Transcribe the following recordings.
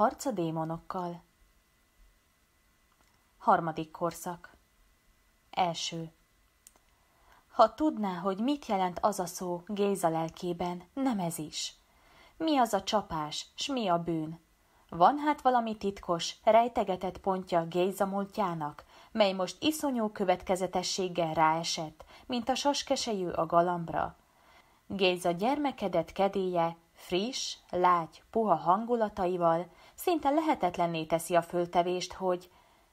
Harc a démonokkal. Harmadik korszak. Első. Ha tudná, hogy mit jelent az a szó Géza lelkében, nem ez is. Mi az a csapás, s mi a bűn? Van hát valami titkos, rejtegetett pontja Géza múltjának, mely most iszonyú következetességgel ráesett, mint a saskesejű a galambra. Géza gyermekedett kedélye, friss, lágy, puha hangulataival Szinte lehetetlenné teszi a föltevést, hogy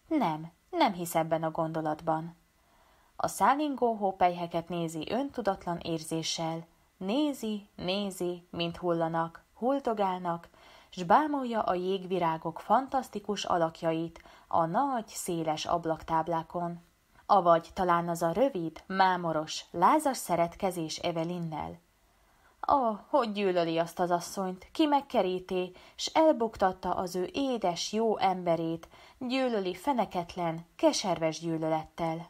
nem, nem hisz ebben a gondolatban. A szálingó hópelyheket nézi öntudatlan érzéssel, nézi, nézi, mint hullanak, hultogálnak, s bámolja a jégvirágok fantasztikus alakjait a nagy, széles ablaktáblákon. Avagy talán az a rövid, mámoros, lázas szeretkezés Evelinnel, Ah, hogy gyűlöli azt az asszonyt, ki megkeríté, s elbuktatta az ő édes, jó emberét, gyűlöli feneketlen, keserves gyűlölettel.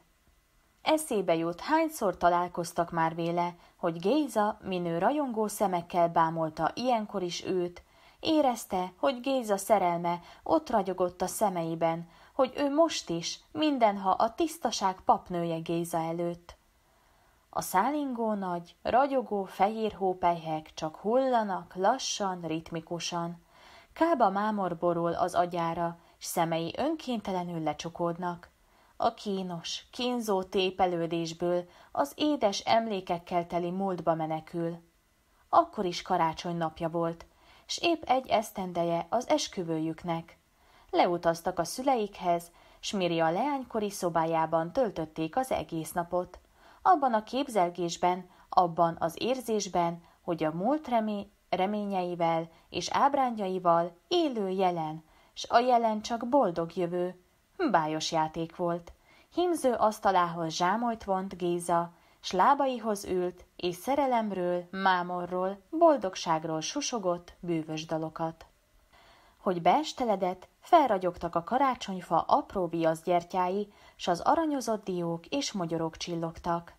Eszébe jut, hányszor találkoztak már véle, hogy Géza minő rajongó szemekkel bámolta ilyenkor is őt, érezte, hogy Géza szerelme ott ragyogott a szemeiben, hogy ő most is, mindenha a tisztaság papnője Géza előtt. A szálingó nagy, ragyogó fehér hópelyhek csak hullanak lassan, ritmikusan. Kába mámor borul az agyára, s szemei önkéntelenül lecsukódnak. A kínos, kínzó tépelődésből az édes emlékekkel teli múltba menekül. Akkor is karácsony napja volt, s épp egy esztendeje az esküvőjüknek. Leutaztak a szüleikhez, s Miri a leánykori szobájában töltötték az egész napot abban a képzelgésben, abban az érzésben, hogy a múlt remé- reményeivel és ábrányaival élő jelen, s a jelen csak boldog jövő, bájos játék volt. Hímző asztalához zsámolt vont Géza, s lábaihoz ült, és szerelemről, mámorról, boldogságról susogott bűvös dalokat. Hogy beesteledett, felragyogtak a karácsonyfa apró viaszgyertyái, s az aranyozott diók és magyarok csillogtak.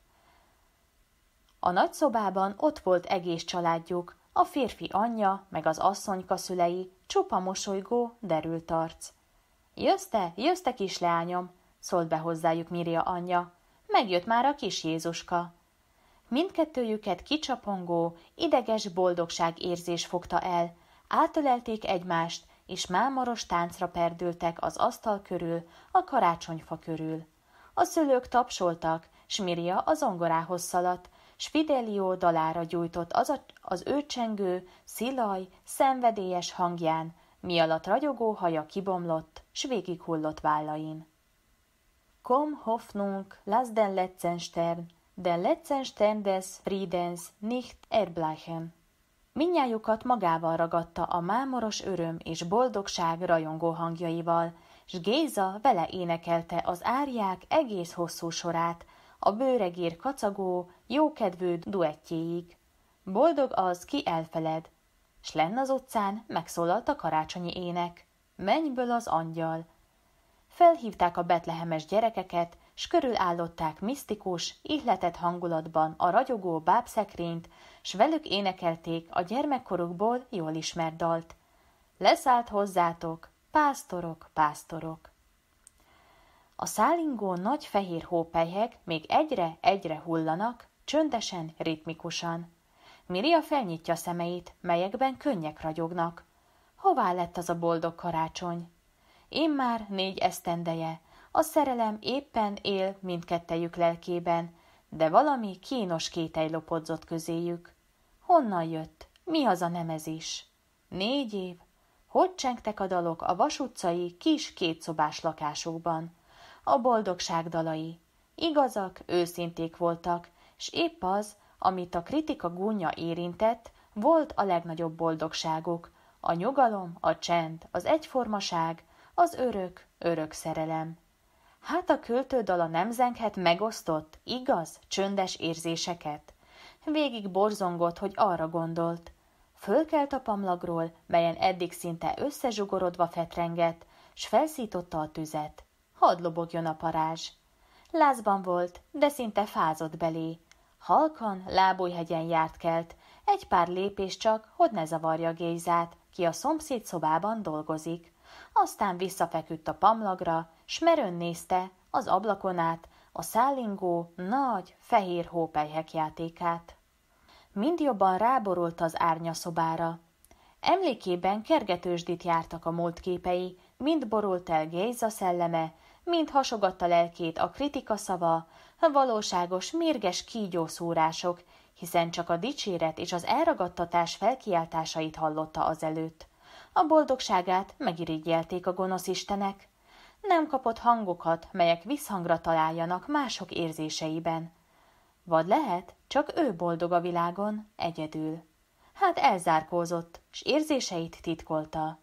A nagyszobában ott volt egész családjuk, a férfi anyja, meg az asszonyka szülei, csupa mosolygó, derült arc. Jössz te, jössz te kisleányom, szólt be hozzájuk Miria anyja. Megjött már a kis Jézuska. Mindkettőjüket kicsapongó, ideges boldogság érzés fogta el, átölelték egymást, és mámoros táncra perdültek az asztal körül, a karácsonyfa körül. A szülők tapsoltak, s Miria az zongorához szaladt, Fidelio dalára gyújtott az, a, az ő csengő, szilaj, szenvedélyes hangján, mi alatt ragyogó haja kibomlott, s hullott vállain. Kom hoffnunk, lasz den letzten Stern, den letzten Stern des Friedens nicht erbleichen. Minnyájukat magával ragadta a mámoros öröm és boldogság rajongó hangjaival, s Géza vele énekelte az árják egész hosszú sorát, a bőregér kacagó, jókedvű duettjéig. Boldog az, ki elfeled, s lenn az utcán megszólalt a karácsonyi ének. Mennyből az angyal! Felhívták a betlehemes gyerekeket, s körülállották misztikus, ihletett hangulatban a ragyogó bábszekrényt, s velük énekelték a gyermekkorukból jól ismert dalt. Leszállt hozzátok, pásztorok, pásztorok! A szálingó nagy fehér hópelyhek még egyre-egyre hullanak, csöndesen, ritmikusan. Miria felnyitja szemeit, melyekben könnyek ragyognak. Hová lett az a boldog karácsony? Én már négy esztendeje. A szerelem éppen él mindkettejük lelkében, de valami kínos kétej lopodzott közéjük. Honnan jött? Mi az a nemezés? Négy év. Hogy csengtek a dalok a vasutcai kis kétszobás lakásokban? A boldogság dalai. Igazak, őszinték voltak, s épp az, amit a kritika gúnya érintett, volt a legnagyobb boldogságuk. A nyugalom, a csend, az egyformaság, az örök, örök szerelem. Hát a költődala nem zenghet megosztott, igaz, csöndes érzéseket. Végig borzongott, hogy arra gondolt. Fölkelt a pamlagról, melyen eddig szinte összezsugorodva fetrengett, s felszította a tüzet hadd lobogjon a parázs. Lázban volt, de szinte fázott belé. Halkan, lábújhegyen járt kelt, egy pár lépés csak, hogy ne zavarja Gézát, ki a szomszéd szobában dolgozik. Aztán visszafeküdt a pamlagra, s merőn nézte, az ablakon át, a szállingó, nagy, fehér hópelyhek játékát. Mind jobban ráborult az árnya szobára. Emlékében kergetősdit jártak a múlt képei, mind borult el Géza szelleme, mint hasogatta lelkét a kritika szava, a valóságos, mérges kígyószúrások, hiszen csak a dicséret és az elragadtatás felkiáltásait hallotta azelőtt. A boldogságát megirigyelték a gonosz istenek. Nem kapott hangokat, melyek visszhangra találjanak mások érzéseiben. Vagy lehet, csak ő boldog a világon, egyedül. Hát elzárkózott, s érzéseit titkolta.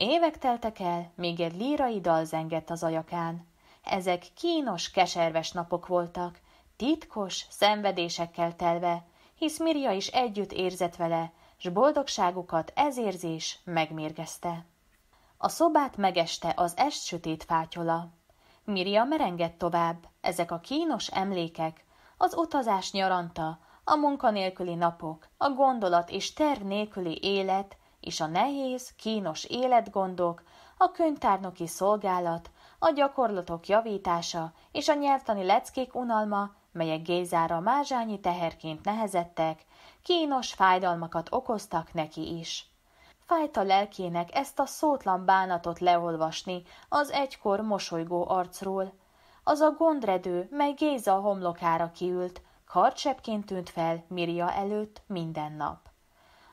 Évek teltek el, még egy lírai dal zengett az ajakán. Ezek kínos, keserves napok voltak, titkos, szenvedésekkel telve, hisz Mirja is együtt érzett vele, s boldogságukat ez érzés megmérgezte. A szobát megeste az est sötét fátyola. Mirja merengett tovább, ezek a kínos emlékek, az utazás nyaranta, a munkanélküli napok, a gondolat és terv nélküli élet, és a nehéz, kínos életgondok, a könyvtárnoki szolgálat, a gyakorlatok javítása és a nyelvtani leckék unalma, melyek Gézára mázsányi teherként nehezettek, kínos fájdalmakat okoztak neki is. Fájta a lelkének ezt a szótlan bánatot leolvasni az egykor mosolygó arcról. Az a gondredő, mely Géza homlokára kiült, karcsepként tűnt fel Miria előtt minden nap.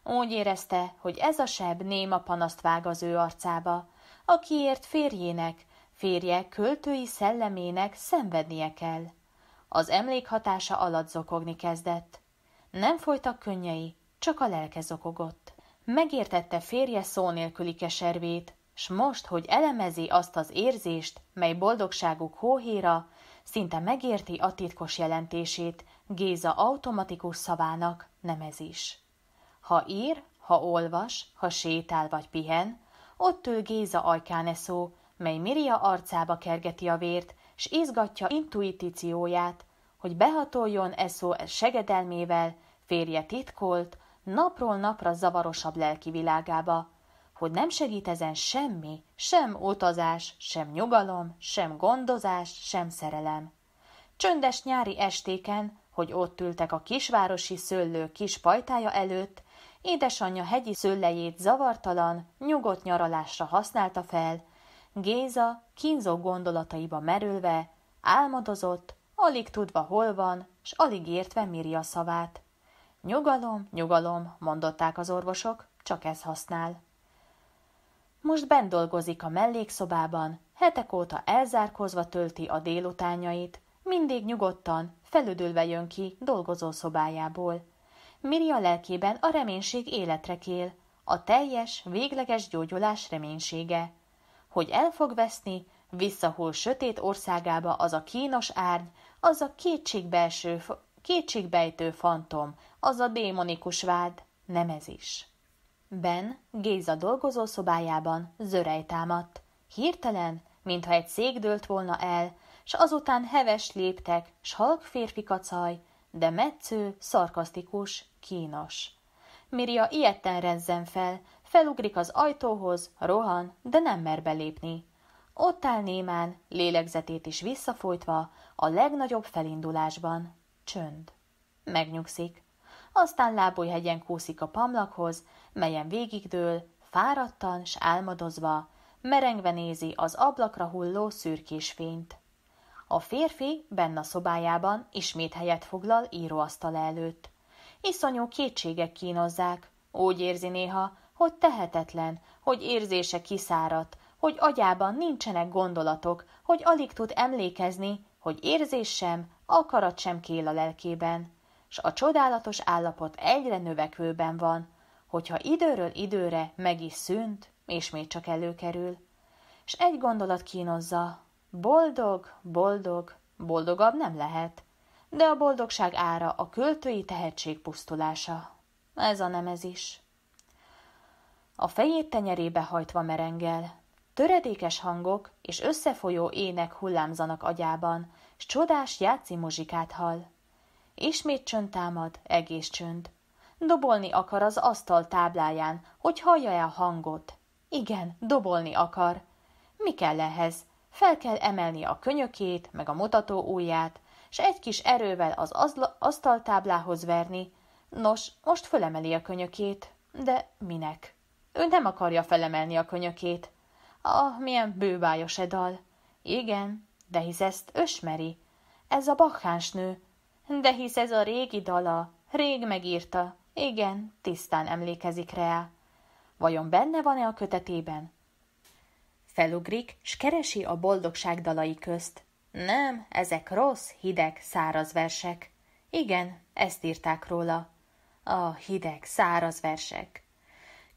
Úgy érezte, hogy ez a seb néma panaszt vág az ő arcába, akiért férjének, férje költői szellemének szenvednie kell. Az emlék hatása alatt zokogni kezdett. Nem folytak könnyei, csak a lelke zokogott. Megértette férje szó nélküli keservét, s most, hogy elemezi azt az érzést, mely boldogságuk hóhéra, szinte megérti a titkos jelentését Géza automatikus szavának, nem ez is. Ha ír, ha olvas, ha sétál vagy pihen, ott ül Géza ajkáneszó, mely Miria arcába kergeti a vért, s izgatja intuitícióját, hogy behatoljon eszó e segedelmével, férje titkolt, napról napra zavarosabb lelki világába, hogy nem segít ezen semmi, sem utazás, sem nyugalom, sem gondozás, sem szerelem. Csöndes nyári estéken, hogy ott ültek a kisvárosi szőlő kis pajtája előtt, Édesanyja hegyi szőlejét zavartalan, nyugodt nyaralásra használta fel, Géza kínzó gondolataiba merülve, álmodozott, alig tudva hol van, s alig értve miri a szavát. Nyugalom, nyugalom, mondották az orvosok, csak ez használ. Most bent dolgozik a mellékszobában, hetek óta Elzárkozva tölti a délutánjait, mindig nyugodtan, felüdülve jön ki dolgozó szobájából. Miria lelkében a reménység életre kél, a teljes, végleges gyógyulás reménysége. Hogy el fog veszni, visszahol sötét országába az a kínos árny, az a kétségbelső, kétségbejtő fantom, az a démonikus vád, nem ez is. Ben Géza dolgozó szobájában zörej támadt. Hirtelen, mintha egy szék dőlt volna el, s azután heves léptek, s halk férfi kacaj, de metsző, szarkasztikus, kínos. Mirja ilyetten rezzen fel, felugrik az ajtóhoz, rohan, de nem mer belépni. Ott áll némán, lélegzetét is visszafolytva, a legnagyobb felindulásban. Csönd. Megnyugszik. Aztán lábújhegyen kúszik a pamlakhoz, melyen végigdől, fáradtan s álmodozva, merengve nézi az ablakra hulló szürkés fényt. A férfi benne a szobájában ismét helyet foglal íróasztal előtt. Iszonyú kétségek kínozzák. Úgy érzi néha, hogy tehetetlen, hogy érzése kiszáradt, hogy agyában nincsenek gondolatok, hogy alig tud emlékezni, hogy érzés sem, akarat sem kél a lelkében. S a csodálatos állapot egyre növekvőben van, hogyha időről időre meg is szűnt, és még csak előkerül. S egy gondolat kínozza, Boldog, boldog, boldogabb nem lehet. De a boldogság ára a költői tehetség pusztulása. Ez a nem ez is. A fejét tenyerébe hajtva merengel. Töredékes hangok és összefolyó ének hullámzanak agyában, s csodás játszi muzsikát hall. Ismét csönd támad, egész csönd. Dobolni akar az asztal tábláján, hogy hallja-e a hangot. Igen, dobolni akar. Mi kell ehhez? fel kell emelni a könyökét, meg a mutató ujját, s egy kis erővel az asztaltáblához verni. Nos, most fölemeli a könyökét, de minek? Ő nem akarja felemelni a könyökét. Ah, milyen bőbájos edal. Igen, de hisz ezt ösmeri. Ez a nő. De hisz ez a régi dala. Rég megírta. Igen, tisztán emlékezik rá. Vajon benne van-e a kötetében? Felugrik, s keresi a boldogság dalai közt. Nem, ezek rossz, hideg, száraz versek. Igen, ezt írták róla. A hideg, száraz versek.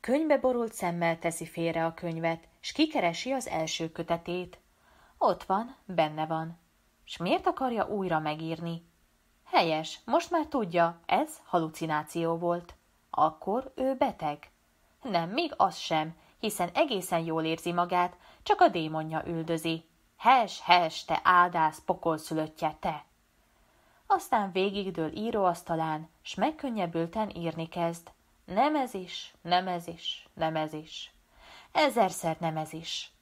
Könyvbe borult szemmel teszi félre a könyvet, s kikeresi az első kötetét. Ott van, benne van. S miért akarja újra megírni? Helyes, most már tudja, ez halucináció volt. Akkor ő beteg. Nem, még az sem, hiszen egészen jól érzi magát, csak a démonja üldözi. Hes, hes, te áldász, pokolszülöttje, te! Aztán végigdől íróasztalán, s megkönnyebbülten írni kezd. Nem ez is, nem ez is, nem ez is. Ezerszer nem ez is.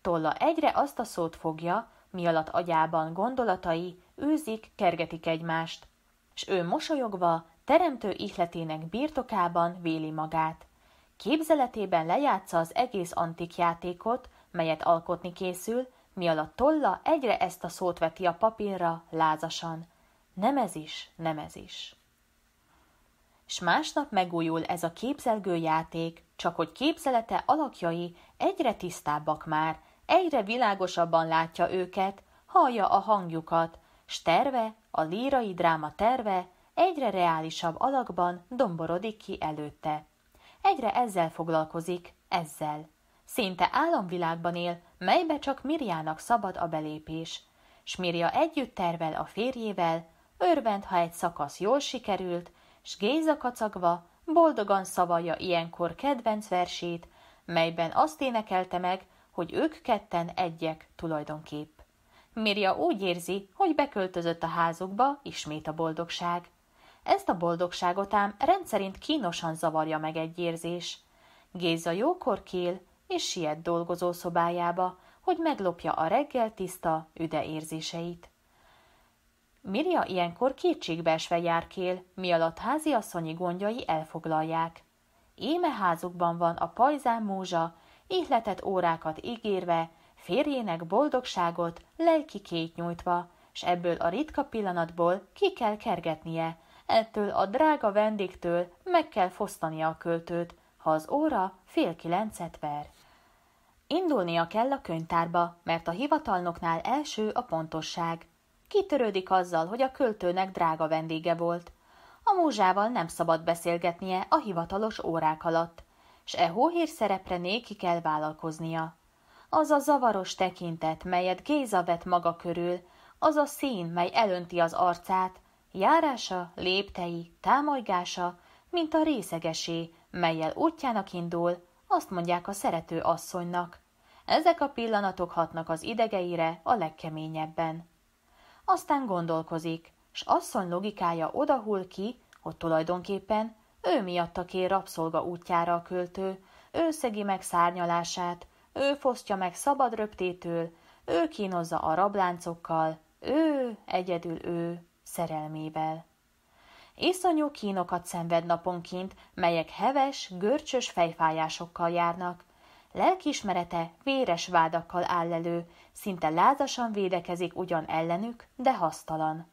Tolla egyre azt a szót fogja, mi alatt agyában gondolatai űzik, kergetik egymást, s ő mosolyogva, teremtő ihletének birtokában véli magát. Képzeletében lejátsza az egész antik játékot, melyet alkotni készül, mi alatt tolla egyre ezt a szót veti a papírra lázasan. Nem ez is, nem ez is. És másnap megújul ez a képzelgő játék, csak hogy képzelete alakjai egyre tisztábbak már, egyre világosabban látja őket, hallja a hangjukat, s terve, a lírai dráma terve egyre reálisabb alakban domborodik ki előtte egyre ezzel foglalkozik, ezzel. Szinte álomvilágban él, melybe csak Mirjának szabad a belépés. S Mirja együtt tervel a férjével, örvend, ha egy szakasz jól sikerült, s Géza kacagva boldogan szavalja ilyenkor kedvenc versét, melyben azt énekelte meg, hogy ők ketten egyek tulajdonképp. Mirja úgy érzi, hogy beköltözött a házukba ismét a boldogság. Ezt a boldogságot ám rendszerint kínosan zavarja meg egy érzés. Géza jókor kél, és siet dolgozó szobájába, hogy meglopja a reggel tiszta, üde érzéseit. Mirja ilyenkor kétségbeesve járkél, mi alatt asszonyi gondjai elfoglalják. Éme házukban van a pajzán múzsa, ihletett órákat ígérve, férjének boldogságot, lelki két nyújtva, s ebből a ritka pillanatból ki kell kergetnie, ettől a drága vendégtől meg kell fosztania a költőt, ha az óra fél kilencet ver. Indulnia kell a könyvtárba, mert a hivatalnoknál első a pontosság. Kitörődik azzal, hogy a költőnek drága vendége volt. A múzsával nem szabad beszélgetnie a hivatalos órák alatt, s e szerepre néki kell vállalkoznia. Az a zavaros tekintet, melyet Géza vet maga körül, az a szín, mely elönti az arcát, Járása, léptei, támolygása, mint a részegesé, melyel útjának indul, azt mondják a szerető asszonynak. Ezek a pillanatok hatnak az idegeire a legkeményebben. Aztán gondolkozik, s asszony logikája odahul ki, hogy tulajdonképpen ő a kér rabszolga útjára a költő, ő szegi meg szárnyalását, ő fosztja meg szabad röptétől, ő kínozza a rabláncokkal, ő, egyedül ő szerelmével. Iszonyú kínokat szenved naponként, melyek heves, görcsös fejfájásokkal járnak. Lelkiismerete véres vádakkal áll elő, szinte lázasan védekezik ugyan ellenük, de hasztalan.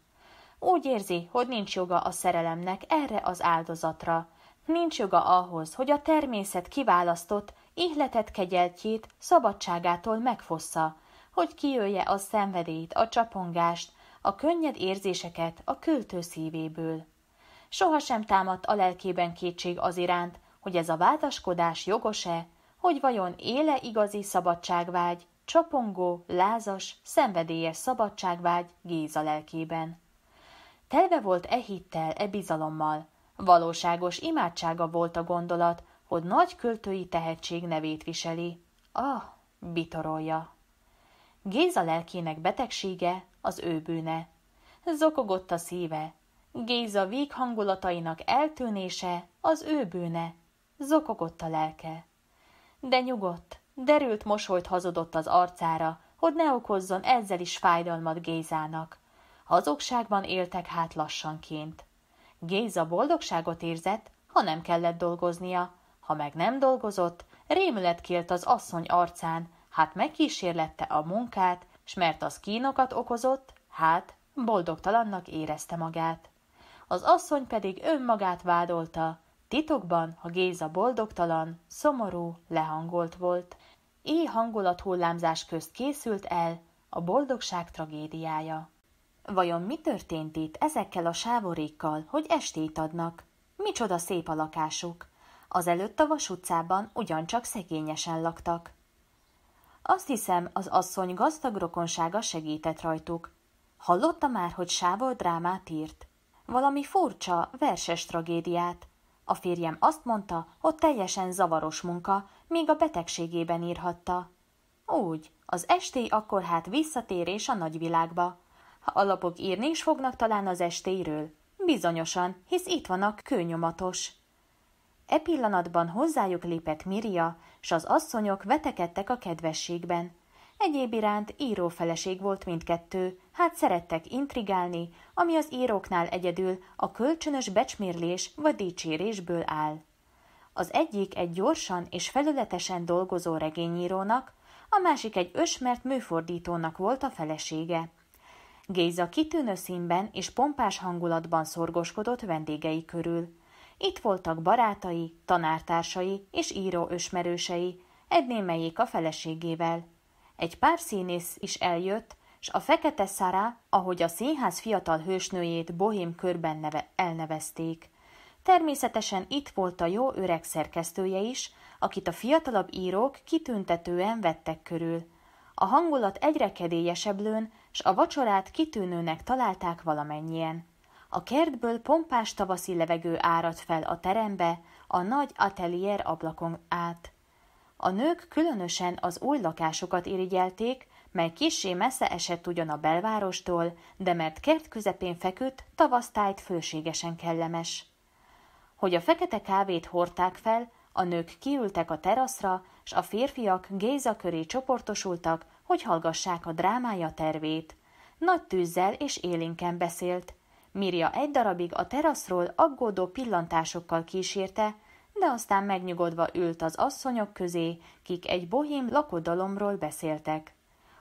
Úgy érzi, hogy nincs joga a szerelemnek erre az áldozatra. Nincs joga ahhoz, hogy a természet kiválasztott, ihletett kegyeltjét, szabadságától megfossza, hogy kiölje a szenvedélyt, a csapongást, a könnyed érzéseket a költő szívéből. Sohasem támadt a lelkében kétség az iránt, hogy ez a vádaskodás jogos-e, hogy vajon éle igazi szabadságvágy, csapongó, lázas, szenvedélyes szabadságvágy Géza lelkében. Telve volt e hittel, e bizalommal, valóságos imádsága volt a gondolat, hogy nagy költői tehetség nevét viseli. Ah, bitorolja. Géza lelkének betegsége az ő bűne. Zokogott a szíve. Géza véghangulatainak eltűnése az ő bűne. Zokogott a lelke. De nyugodt, derült mosolyt hazudott az arcára, hogy ne okozzon ezzel is fájdalmat Gézának. Hazugságban éltek hát lassanként. Géza boldogságot érzett, ha nem kellett dolgoznia, ha meg nem dolgozott, rémület kélt az asszony arcán, hát megkísérlette a munkát, s mert az kínokat okozott, hát boldogtalannak érezte magát. Az asszony pedig önmagát vádolta, titokban, ha Géza boldogtalan, szomorú, lehangolt volt. Éj e hangulat hullámzás közt készült el a boldogság tragédiája. Vajon mi történt itt ezekkel a sávorékkal, hogy estét adnak? Micsoda szép a lakásuk! Azelőtt a Vas utcában ugyancsak szegényesen laktak. Azt hiszem, az asszony gazdag rokonsága segített rajtuk. Hallotta már, hogy Sávol drámát írt. Valami furcsa, verses tragédiát. A férjem azt mondta, hogy teljesen zavaros munka, még a betegségében írhatta. Úgy, az estély akkor hát visszatérés a nagyvilágba. Ha alapok írni is fognak talán az estéről, Bizonyosan, hisz itt van a kőnyomatos. E pillanatban hozzájuk lépett Miria, s az asszonyok vetekedtek a kedvességben. Egyéb iránt írófeleség volt mindkettő, hát szerettek intrigálni, ami az íróknál egyedül a kölcsönös becsmérlés vagy dicsérésből áll. Az egyik egy gyorsan és felületesen dolgozó regényírónak, a másik egy ösmert műfordítónak volt a felesége. Géza kitűnő színben és pompás hangulatban szorgoskodott vendégei körül. Itt voltak barátai, tanártársai és író ösmerősei, egy némelyik a feleségével. Egy pár színész is eljött, s a fekete szára, ahogy a színház fiatal hősnőjét bohém körben neve elnevezték. Természetesen itt volt a jó öreg szerkesztője is, akit a fiatalabb írók kitüntetően vettek körül. A hangulat egyre kedélyesebb lőn, s a vacsorát kitűnőnek találták valamennyien. A kertből pompás tavaszi levegő árad fel a terembe, a nagy atelier ablakon át. A nők különösen az új lakásokat irigyelték, mely kissé messze esett ugyan a belvárostól, de mert kert közepén feküdt, tavasztájt főségesen kellemes. Hogy a fekete kávét hordták fel, a nők kiültek a teraszra, s a férfiak Géza köré csoportosultak, hogy hallgassák a drámája tervét. Nagy tűzzel és élinken beszélt. Mirja egy darabig a teraszról aggódó pillantásokkal kísérte, de aztán megnyugodva ült az asszonyok közé, kik egy bohém lakodalomról beszéltek.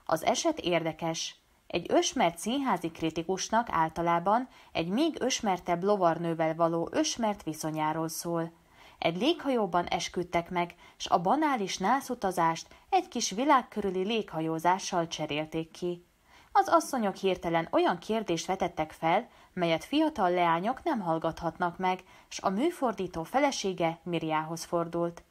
Az eset érdekes. Egy ösmert színházi kritikusnak általában egy még ösmertebb lovarnővel való ösmert viszonyáról szól. Egy léghajóban esküdtek meg, s a banális nászutazást egy kis világkörüli léghajózással cserélték ki. Az asszonyok hirtelen olyan kérdést vetettek fel, melyet fiatal leányok nem hallgathatnak meg, s a műfordító felesége Miriához fordult.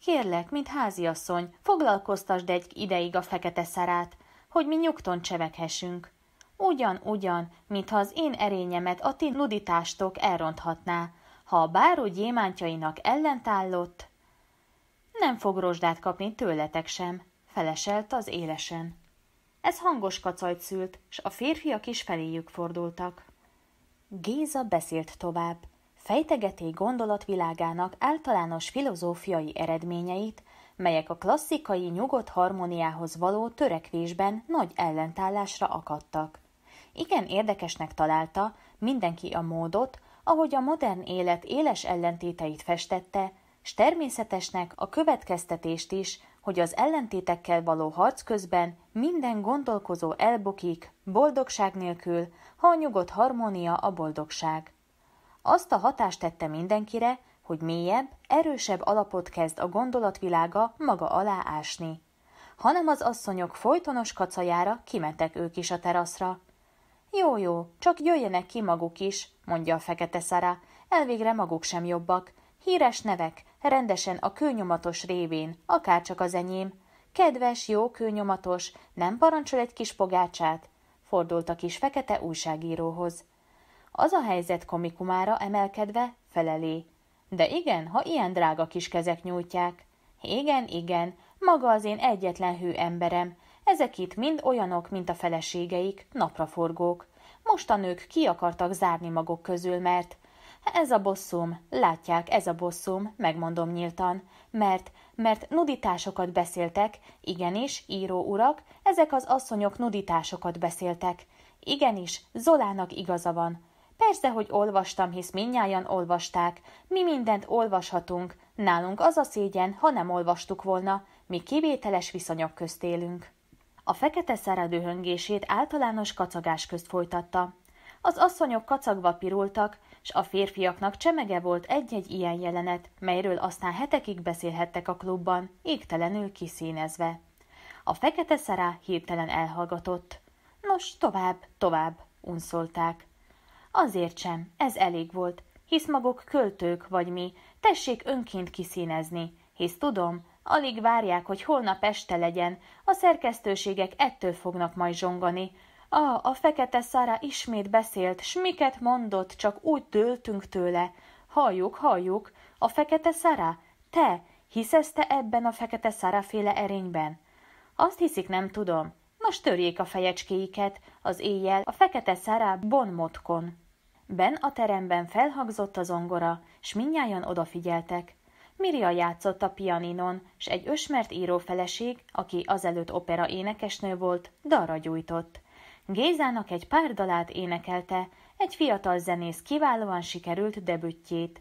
Kérlek, mint háziasszony, foglalkoztasd egy ideig a fekete szarát, hogy mi nyugton cseveghessünk. Ugyan, ugyan, mintha az én erényemet a ti nuditástok elronthatná, ha a báró gyémántjainak ellentállott. Nem fog rozsdát kapni tőletek sem, feleselt az élesen. Ez hangos kacajt szült, s a férfiak is feléjük fordultak. Géza beszélt tovább. Fejtegeté gondolatvilágának általános filozófiai eredményeit, melyek a klasszikai nyugodt harmóniához való törekvésben nagy ellentállásra akadtak. Igen érdekesnek találta mindenki a módot, ahogy a modern élet éles ellentéteit festette, s természetesnek a következtetést is, hogy az ellentétekkel való harc közben minden gondolkozó elbukik, boldogság nélkül, ha a nyugodt harmónia a boldogság. Azt a hatást tette mindenkire, hogy mélyebb, erősebb alapot kezd a gondolatvilága maga alá ásni. Hanem az asszonyok folytonos kacajára kimentek ők is a teraszra. Jó, jó, csak jöjjenek ki maguk is, mondja a fekete szara, elvégre maguk sem jobbak, Híres nevek, rendesen a kőnyomatos révén, akárcsak az enyém. Kedves, jó kőnyomatos, nem parancsol egy kis pogácsát? Fordult a kis fekete újságíróhoz. Az a helyzet komikumára emelkedve felelé. De igen, ha ilyen drága kis kezek nyújtják. Igen, igen, maga az én egyetlen hű emberem. Ezek itt mind olyanok, mint a feleségeik, napraforgók. Most a nők ki akartak zárni maguk közül, mert ez a bosszum, látják, ez a bosszum, megmondom nyíltan, mert, mert nuditásokat beszéltek, igenis, író urak, ezek az asszonyok nuditásokat beszéltek. Igenis, Zolának igaza van. Persze, hogy olvastam, hisz minnyáján olvasták. Mi mindent olvashatunk. Nálunk az a szégyen, ha nem olvastuk volna. Mi kivételes viszonyok közt élünk. A fekete szára általános kacagás közt folytatta. Az asszonyok kacagva pirultak, s a férfiaknak csemege volt egy-egy ilyen jelenet, melyről aztán hetekig beszélhettek a klubban, égtelenül kiszínezve. A fekete szará hirtelen elhallgatott. Nos, tovább, tovább, unszolták. Azért sem, ez elég volt, hisz maguk költők vagy mi, tessék önként kiszínezni, hisz tudom, alig várják, hogy holnap este legyen, a szerkesztőségek ettől fognak majd zsongani, Ah, a fekete szára ismét beszélt, s miket mondott, csak úgy dőltünk tőle. Halljuk, halljuk, a fekete szára, te, hiszesz te ebben a fekete féle erényben? Azt hiszik, nem tudom. Most törjék a fejecskéiket, az éjjel a fekete szára bonmotkon. Ben a teremben felhagzott az ongora, s minnyáján odafigyeltek. Miria játszott a pianinon, s egy ösmert író feleség, aki azelőtt opera énekesnő volt, darra gyújtott. Gézának egy pár dalát énekelte, egy fiatal zenész kiválóan sikerült debütjét.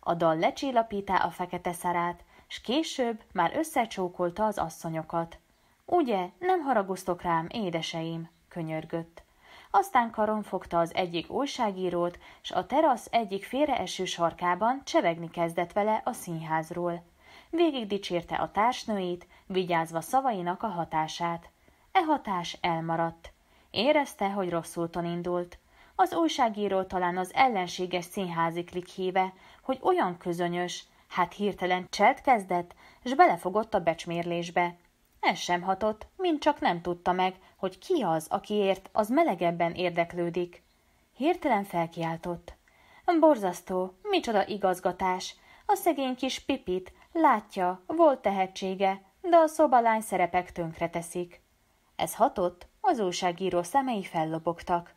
A dal lecsillapítá a fekete szarát, s később már összecsókolta az asszonyokat. Ugye, nem haragusztok rám, édeseim, könyörgött. Aztán karon fogta az egyik újságírót, s a terasz egyik félreeső sarkában csevegni kezdett vele a színházról. Végig dicsérte a társnőit, vigyázva szavainak a hatását. E hatás elmaradt. Érezte, hogy rosszul indult. Az újságíró talán az ellenséges színházi klik híve, hogy olyan közönyös, hát hirtelen cselt kezdett, és belefogott a becsmérlésbe. Ez sem hatott, mint csak nem tudta meg, hogy ki az, akiért az melegebben érdeklődik. Hirtelen felkiáltott. Borzasztó, micsoda igazgatás! A szegény kis Pipit látja, volt tehetsége, de a szobalány szerepek teszik. Ez hatott, az újságíró szemei fellobogtak.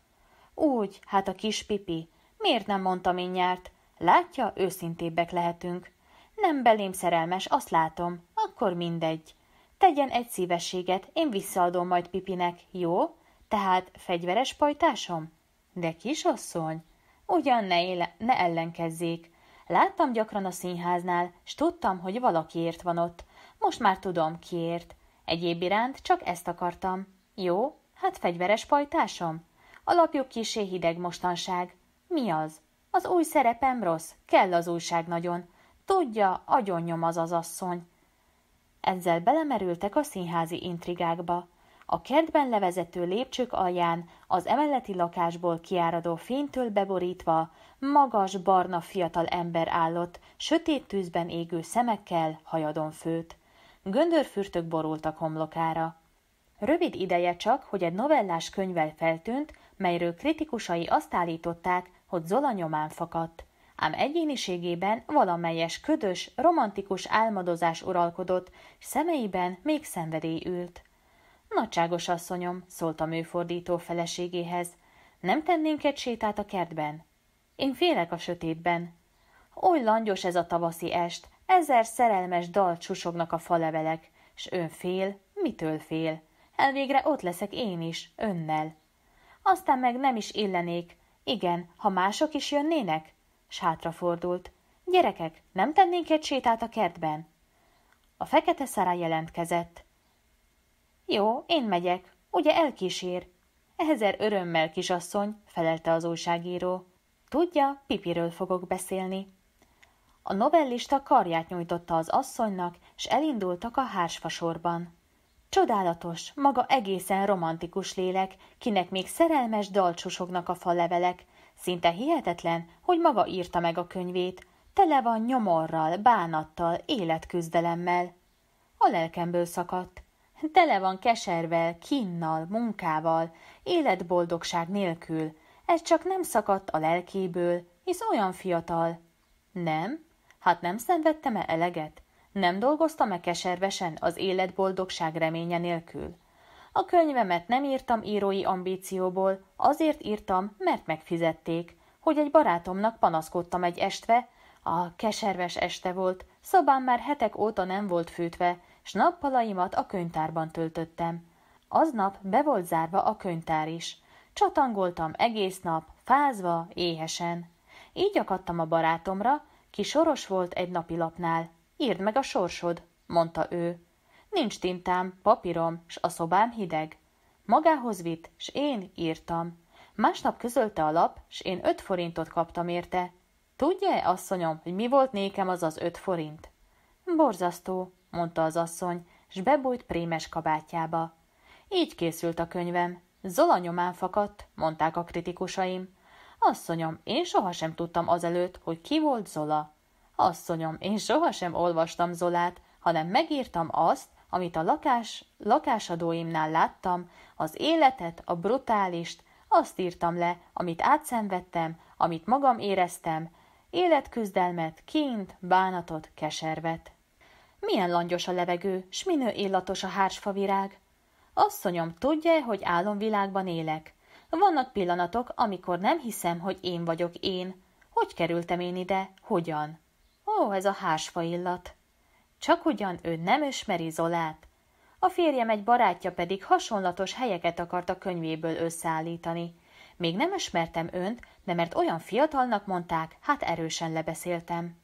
Úgy, hát a kis pipi. Miért nem mondtam nyárt? Látja, őszintébbek lehetünk. Nem belém szerelmes, azt látom. Akkor mindegy. Tegyen egy szívességet, én visszaadom majd Pipinek, jó? Tehát fegyveres pajtásom? De kisasszony? Ugyan ne, éle, ne ellenkezzék. Láttam gyakran a színháznál, s tudtam, hogy valakiért van ott. Most már tudom, kiért. Egyéb iránt csak ezt akartam. Jó, hát fegyveres pajtásom. A lapjuk kisé hideg mostanság. Mi az? Az új szerepem rossz, kell az újság nagyon. Tudja, nyom az az asszony. Ezzel belemerültek a színházi intrigákba. A kertben levezető lépcsők alján, az emeleti lakásból kiáradó fénytől beborítva, magas, barna fiatal ember állott, sötét tűzben égő szemekkel, hajadon főt. Göndörfürtök borultak homlokára. Rövid ideje csak, hogy egy novellás könyvel feltűnt, melyről kritikusai azt állították, hogy Zola nyomán fakadt. Ám egyéniségében valamelyes ködös, romantikus álmodozás uralkodott, és szemeiben még szenvedély ült. Nagyságos asszonyom, szólt a műfordító feleségéhez, nem tennénk egy sétát a kertben? Én félek a sötétben. Oly langyos ez a tavaszi est, ezer szerelmes dal csusognak a falevelek, s ön fél, mitől fél? elvégre ott leszek én is, önnel. Aztán meg nem is illenék. Igen, ha mások is jönnének? S hátrafordult. Gyerekek, nem tennénk egy sétát a kertben? A fekete szará jelentkezett. Jó, én megyek. Ugye elkísér? Ezer örömmel, kisasszony, felelte az újságíró. Tudja, Pipiről fogok beszélni. A novellista karját nyújtotta az asszonynak, s elindultak a hársfasorban. Csodálatos, maga egészen romantikus lélek, kinek még szerelmes dalcsosognak a fallevelek. Szinte hihetetlen, hogy maga írta meg a könyvét. Tele van nyomorral, bánattal, életküzdelemmel. A lelkemből szakadt. Tele van keservel, kinnal, munkával, életboldogság nélkül. Ez csak nem szakadt a lelkéből, hisz olyan fiatal. Nem? Hát nem szenvedtem-e eleget? Nem dolgoztam -e keservesen az élet boldogság reménye nélkül? A könyvemet nem írtam írói ambícióból, azért írtam, mert megfizették, hogy egy barátomnak panaszkodtam egy estve, a keserves este volt, szobám már hetek óta nem volt fűtve, s nappalaimat a könyvtárban töltöttem. Aznap be volt zárva a könyvtár is. Csatangoltam egész nap, fázva, éhesen. Így akadtam a barátomra, ki soros volt egy napi lapnál. Írd meg a sorsod, mondta ő. Nincs tintám, papírom, s a szobám hideg. Magához vitt, s én írtam. Másnap közölte a lap, s én öt forintot kaptam érte. Tudja-e, asszonyom, hogy mi volt nékem az az öt forint? Borzasztó, mondta az asszony, s bebújt prémes kabátjába. Így készült a könyvem. Zola nyomán fakadt, mondták a kritikusaim. Asszonyom, én sohasem tudtam azelőtt, hogy ki volt Zola. Asszonyom, én sohasem olvastam Zolát, hanem megírtam azt, amit a lakás, lakásadóimnál láttam, az életet, a brutálist, azt írtam le, amit átszenvedtem, amit magam éreztem, életküzdelmet, kint, bánatot, keservet. Milyen langyos a levegő, s minő illatos a hársfavirág. Asszonyom, tudja hogy álomvilágban élek? Vannak pillanatok, amikor nem hiszem, hogy én vagyok én. Hogy kerültem én ide? Hogyan? Ó, ez a hásfa illat! Csak ugyan ő nem ismeri Zolát. A férjem egy barátja pedig hasonlatos helyeket akart a könyvéből összeállítani. Még nem ismertem önt, de mert olyan fiatalnak mondták, hát erősen lebeszéltem.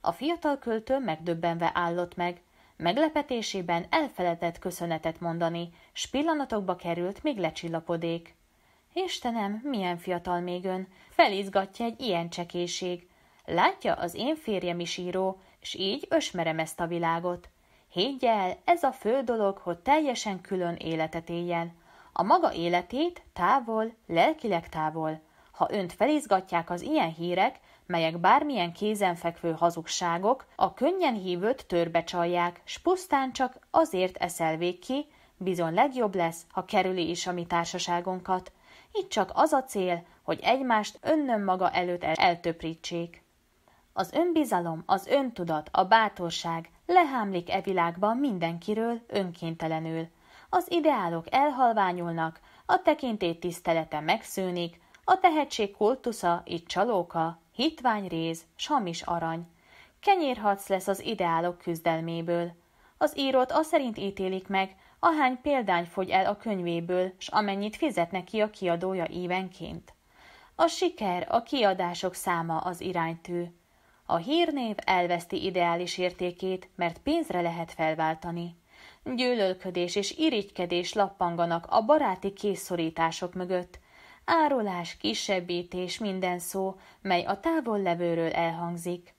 A fiatal költő megdöbbenve állott meg. Meglepetésében elfeledett köszönetet mondani, s pillanatokba került, még lecsillapodék. Istenem, milyen fiatal még ön, felizgatja egy ilyen csekéség, Látja, az én férjem is író, és így ösmerem ezt a világot. Higgy el, ez a fő dolog, hogy teljesen külön életet éljen. A maga életét távol, lelkileg távol. Ha önt felizgatják az ilyen hírek, melyek bármilyen kézenfekvő hazugságok, a könnyen hívőt törbe csalják, s pusztán csak azért eszelvék ki, bizony legjobb lesz, ha kerüli is a mi társaságunkat. Itt csak az a cél, hogy egymást önnön maga előtt eltöprítsék. Az önbizalom, az öntudat, a bátorság lehámlik e világban mindenkiről önkéntelenül. Az ideálok elhalványulnak, a tekintét tisztelete megszűnik, a tehetség kultusza itt csalóka, hitvány s hamis arany. Kenyérhatsz lesz az ideálok küzdelméből. Az írót aszerint ítélik meg, ahány példány fogy el a könyvéből, s amennyit fizet neki a kiadója évenként. A siker, a kiadások száma az iránytű. A hírnév elveszti ideális értékét, mert pénzre lehet felváltani. Gyűlölködés és irigykedés lappanganak a baráti készszorítások mögött. Árulás, kisebbítés, minden szó, mely a távol levőről elhangzik.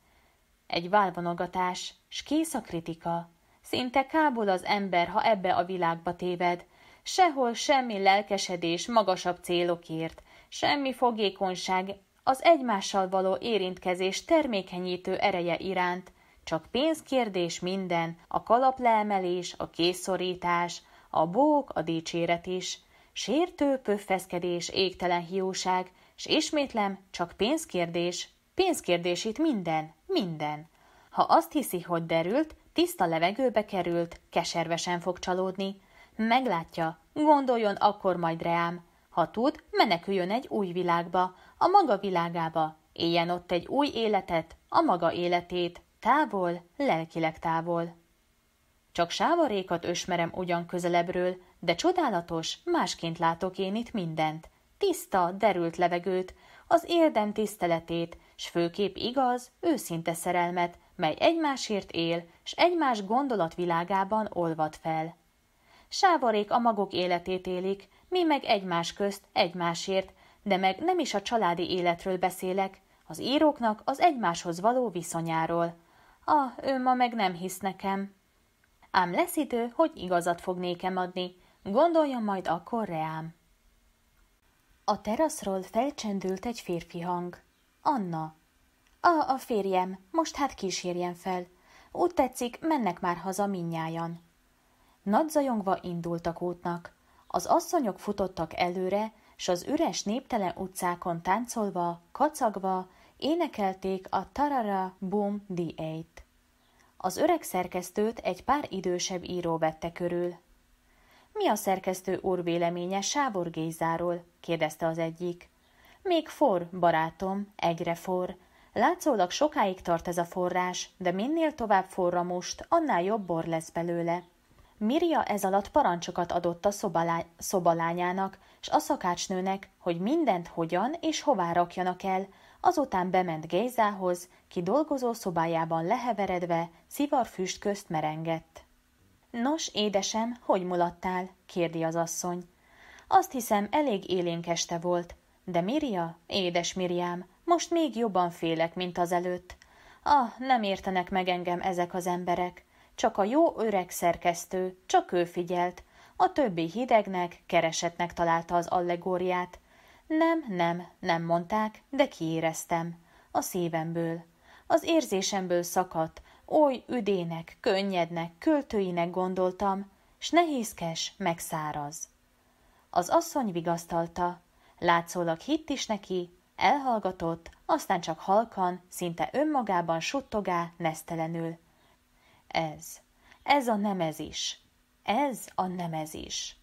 Egy válvonogatás, s kész a kritika. Szinte kábul az ember, ha ebbe a világba téved. Sehol semmi lelkesedés magasabb célokért, semmi fogékonyság az egymással való érintkezés termékenyítő ereje iránt, csak pénzkérdés minden, a kalapleemelés, a készszorítás, a bók, a dicséret is, sértő pöffeszkedés, égtelen hiúság, s ismétlem, csak pénzkérdés, pénzkérdés itt minden, minden. Ha azt hiszi, hogy derült, tiszta levegőbe került, keservesen fog csalódni. Meglátja, gondoljon akkor majd reám, ha tud, meneküljön egy új világba, a maga világába, éljen ott egy új életet, a maga életét, távol, lelkileg távol. Csak sávarékat ösmerem ugyan közelebbről, de csodálatos, másként látok én itt mindent. Tiszta, derült levegőt, az érdem tiszteletét, s főkép igaz, őszinte szerelmet, mely egymásért él, s egymás gondolatvilágában olvad fel. Sávarék a magok életét élik, mi meg egymás közt, egymásért, de meg nem is a családi életről beszélek, az íróknak az egymáshoz való viszonyáról. Ah, ő ma meg nem hisz nekem. Ám lesz idő, hogy igazat fog nékem adni, gondoljon majd akkor reám. A teraszról felcsendült egy férfi hang. Anna. A, a férjem, most hát kísérjen fel. Úgy tetszik, mennek már haza minnyájan. Nagyzajongva indultak útnak. Az asszonyok futottak előre, s az üres néptelen utcákon táncolva, kacagva énekelték a Tarara Boom D8. Az öreg szerkesztőt egy pár idősebb író vette körül. Mi a szerkesztő úr véleménye Sábor Gézáról? kérdezte az egyik. Még for, barátom, egyre for. Látszólag sokáig tart ez a forrás, de minél tovább forra most, annál jobb bor lesz belőle. Mirja ez alatt parancsokat adott a szobalányának, s a szakácsnőnek, hogy mindent hogyan és hová rakjanak el, azután bement Gézához, ki dolgozó szobájában leheveredve, szivarfüst közt merengett. Nos, édesem, hogy mulattál? kérdi az asszony. Azt hiszem, elég élénk este volt. De Mirja, édes Mirjám, most még jobban félek, mint az előtt. Ah, nem értenek meg engem ezek az emberek. Csak a jó öreg szerkesztő, csak ő figyelt. A többi hidegnek, keresetnek találta az allegóriát. Nem, nem, nem mondták, de kiéreztem. A szívemből. Az érzésemből szakadt, oly üdének, könnyednek, költőinek gondoltam, s nehézkes, megszáraz. Az asszony vigasztalta. Látszólag hitt is neki, elhallgatott, aztán csak halkan, szinte önmagában suttogá, nesztelenül. Ez. Ez a nemezis. Ez a nemezis.